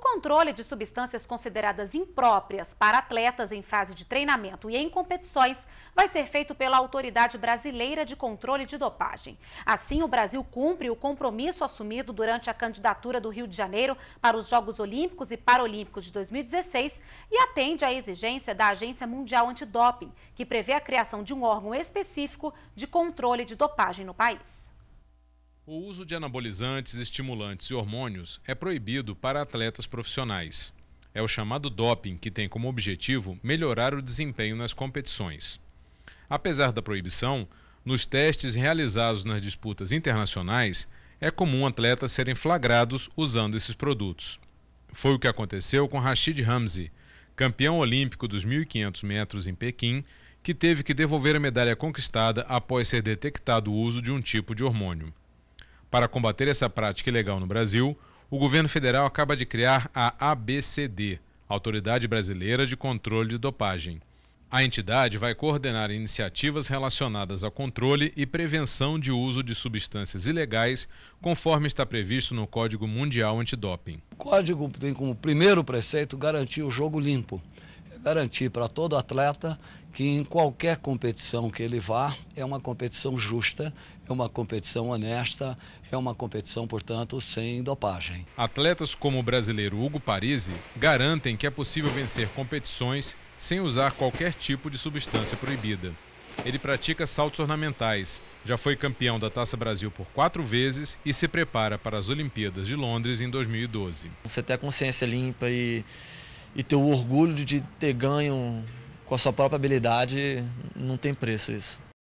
controle de substâncias consideradas impróprias para atletas em fase de treinamento e em competições vai ser feito pela Autoridade Brasileira de Controle de Dopagem. Assim, o Brasil cumpre o compromisso assumido durante a candidatura do Rio de Janeiro para os Jogos Olímpicos e Paralímpicos de 2016 e atende à exigência da Agência Mundial Antidoping, que prevê a criação de um órgão específico de controle de dopagem no país. O uso de anabolizantes, estimulantes e hormônios é proibido para atletas profissionais. É o chamado doping, que tem como objetivo melhorar o desempenho nas competições. Apesar da proibição, nos testes realizados nas disputas internacionais, é comum atletas serem flagrados usando esses produtos. Foi o que aconteceu com Rashid Ramzi, campeão olímpico dos 1.500 metros em Pequim, que teve que devolver a medalha conquistada após ser detectado o uso de um tipo de hormônio. Para combater essa prática ilegal no Brasil, o governo federal acaba de criar a ABCD, Autoridade Brasileira de Controle de Dopagem. A entidade vai coordenar iniciativas relacionadas ao controle e prevenção de uso de substâncias ilegais, conforme está previsto no Código Mundial Antidoping. O código tem como primeiro preceito garantir o jogo limpo garantir para todo atleta que em qualquer competição que ele vá, é uma competição justa, é uma competição honesta, é uma competição, portanto, sem dopagem. Atletas como o brasileiro Hugo Parisi garantem que é possível vencer competições sem usar qualquer tipo de substância proibida. Ele pratica saltos ornamentais, já foi campeão da Taça Brasil por quatro vezes e se prepara para as Olimpíadas de Londres em 2012. Você ter a consciência limpa e e ter o orgulho de ter ganho com a sua própria habilidade, não tem preço isso.